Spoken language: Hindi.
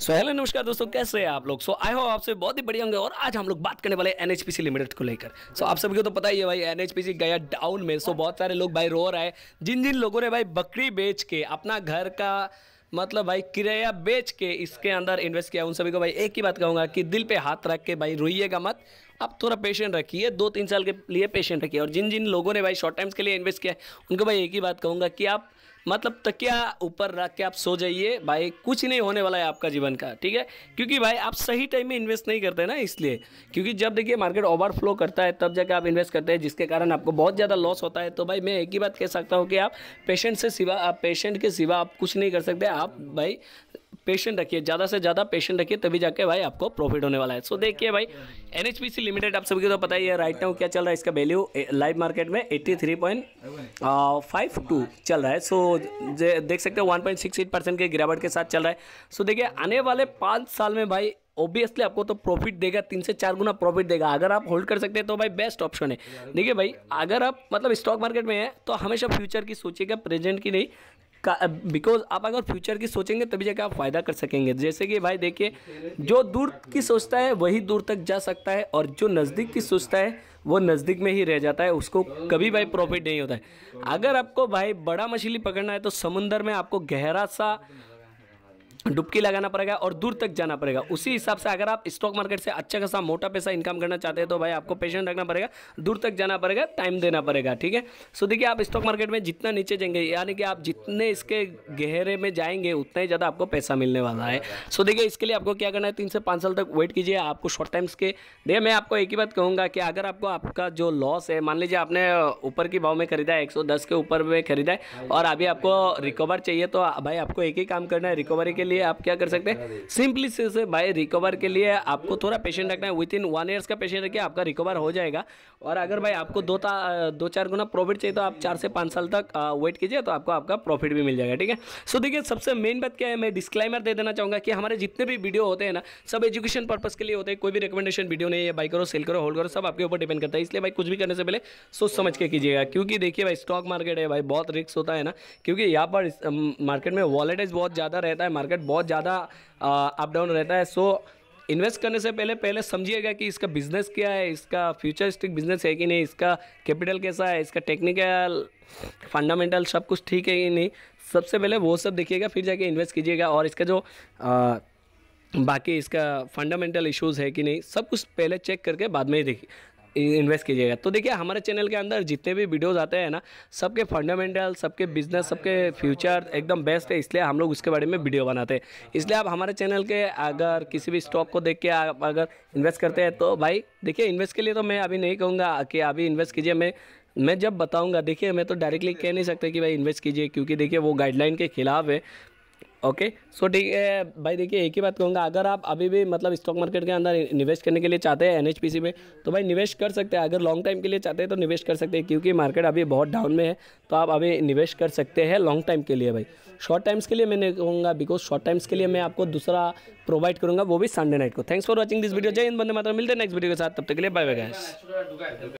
सो हेलो नमस्कार दोस्तों कैसे हैं आप लोग सो आई होप आपसे बहुत ही बढ़िया होंगे और आज हम लोग बात करने वाले एन लिमिटेड को लेकर सो so, आप सभी को तो पता ही है भाई एन एच गया डाउन में सो so, बहुत सारे लोग भाई रो रहे हैं जिन जिन लोगों ने भाई बकरी बेच के अपना घर का मतलब भाई किराया बेच के इसके अंदर इन्वेस्ट किया उन सभी को भाई एक ही बात कहूँगा कि दिल पे हाथ रख के भाई रोइएगा मत आप थोड़ा पेशेंट रखिए दो तीन साल के लिए पेशेंट रखिए और जिन जिन लोगों ने भाई शॉर्ट टाइम्स के लिए इन्वेस्ट किया उनको भाई एक ही बात कहूँगा कि आप मतलब तकिया ऊपर रख के आप सो जाइए भाई कुछ नहीं होने वाला है आपका जीवन का ठीक है क्योंकि भाई आप सही टाइम में इन्वेस्ट नहीं करते ना इसलिए क्योंकि जब देखिए मार्केट ओवरफ्लो करता है तब जाके आप इन्वेस्ट करते हैं जिसके कारण आपको बहुत ज़्यादा लॉस होता है तो भाई मैं एक ही बात कह सकता हूँ कि आप पेशेंट से सिवा आप पेशेंट के सिवा आप कुछ नहीं कर सकते आप भाई पेशेंट रखिए ज़्यादा से ज़्यादा पेशेंट रखिए तभी जाके भाई आपको प्रॉफिट होने वाला है सो देखिए भाई N H P C limited आप सभी को तो पता ही है राइट नाउ क्या चल रहा है इसका वैल्यू लाइव मार्केट में eighty three point five two चल रहा है सो देख सकते हो one point six eight percent के गिरावट के साथ चल रहा है सो देखिए आने वाले पाँच साल में भाई ऑब्वियसली आपको तो प्रॉफिट देगा तीन से चार गुना प्रॉफिट देगा अगर आप होल्ड कर सकते हैं तो भाई बेस्ट ऑप्शन है देखिए भाई अगर आप मतलब स्टॉक मार्केट में हैं तो हमेशा फ्यूचर की सोचिएगा प्रेजेंट की नहीं बिकॉज आप अगर फ्यूचर की सोचेंगे तभी जाकर आप फ़ायदा कर सकेंगे जैसे कि भाई देखिए जो दूर की सोचता है वही दूर तक जा सकता है और जो नज़दीक की सोचता है वो नज़दीक में ही रह जाता है उसको कभी भाई प्रॉफिट नहीं होता है अगर आपको भाई बड़ा मछली पकड़ना है तो समुंदर में आपको गहरा सा डुबकी लगाना पड़ेगा और दूर तक जाना पड़ेगा उसी हिसाब से अगर आप स्टॉक मार्केट से अच्छा खासा मोटा पैसा इनकम करना चाहते हैं तो भाई आपको पेशेंट रखना पड़ेगा दूर तक जाना पड़ेगा टाइम देना पड़ेगा ठीक है सो देखिए आप स्टॉक मार्केट में जितना नीचे जाएंगे यानी कि आप जितने इसके गहरे में जाएंगे उतना ही ज़्यादा आपको पैसा मिलने वाला है सो देखिए इसके लिए आपको क्या करना है तीन से पाँच साल तक वेट कीजिए आपको शॉर्ट टाइम्स के देखिए मैं आपको एक ही बात कहूँगा कि अगर आपको आपका जो लॉस है मान लीजिए आपने ऊपर की भाव में खरीदा है एक के ऊपर में खरीदा है और अभी आपको रिकवर चाहिए तो भाई आपको एक ही काम करना है रिकवरी के लिए आप क्या कर सकते हैं सिंपली से बाय रिकवर के लिए आपको थोड़ा पेशेंट रखना है विद इन वन ईयर्स का पेशेंट रखिए आपका रिकवर हो जाएगा और अगर भाई आपको दो दो चार गुना प्रॉफिट चाहिए तो आप चार से पाँच साल तक वेट कीजिए तो आपको आपका प्रॉफिट भी मिल जाएगा ठीक है सो देखिए सबसे मेन बात क्या है मैं डिस्क्लाइमर दे देना चाहूँगा कि हमारे जितने भी वीडियो होते हैं ना सब एजुकेशन पर्पज़ के लिए होते हैं कोई भी रिकमेंडेशन वीडियो नहीं है बाई करो सेल करो होल्ड करो सब आपके ऊपर डिपेंड करता है इसलिए भाई कुछ भी करने से पहले सोच समझ के कीजिएगा क्योंकि देखिए भाई स्टॉक मार्केट है भाई बहुत रिस्क होता है ना क्योंकि यहाँ पर मार्केट में वॉलेटेज बहुत ज़्यादा रहता है मार्केट मार्केट बहुत ज़्यादा अप डाउन रहता है सो इन्वेस्ट करने से पहले पहले समझिएगा कि इसका बिजनेस क्या है इसका फ्यूचरिस्टिक बिजनेस है कि नहीं इसका कैपिटल कैसा है इसका टेक्निकल फंडामेंटल सब कुछ ठीक है कि नहीं सबसे पहले वो सब देखिएगा फिर जाके इन्वेस्ट कीजिएगा और इसका जो आ, बाकी इसका फंडामेंटल इश्यूज़ है कि नहीं सब कुछ पहले चेक करके बाद में ही देखिए इन्वेस्ट कीजिएगा तो देखिए हमारे चैनल के अंदर जितने भी वीडियोज़ आते हैं ना सबके फंडामेंटल सबके बिजनेस सबके फ्यूचर एकदम बेस्ट है इसलिए हम लोग उसके बारे में वीडियो बनाते हैं इसलिए आप हमारे चैनल के अगर किसी भी स्टॉक को देख के आप अगर इन्वेस्ट करते हैं तो भाई देखिए इन्वेस्ट के लिए तो मैं अभी नहीं कहूँगा कि अभी इन्वेस्ट कीजिए मैं मैं जब बताऊंगा देखिए मैं तो डायरेक्टली कह नहीं सकता कि भाई इन्वेस्ट कीजिए क्योंकि देखिए वो गाइडलाइन के खिलाफ है ओके सो ठीक है भाई देखिए एक ही बात कहूँगा अगर आप अभी भी मतलब स्टॉक मार्केट के अंदर निवेश करने के लिए चाहते हैं एनएचपीसी में तो भाई निवेश कर सकते हैं अगर लॉन्ग टाइम के लिए चाहते हैं तो निवेश कर सकते हैं क्योंकि मार्केट अभी बहुत डाउन में है तो आप अभी निवेश कर सकते हैं लॉन्ग टाइम के लिए भाई शॉर्ट टाइम्स के लिए मैं कहूँगा बिकॉज शॉर्ट टाइम्स के लिए मैं आपको दूसरा प्रोवाइड करूँगा वो भी संडे नाइट को thanks for watching this video Jai Hind बंदे मात्र मिलते हैं नेक्स्ट वीडियो के साथ तब तक के लिए बाय बाय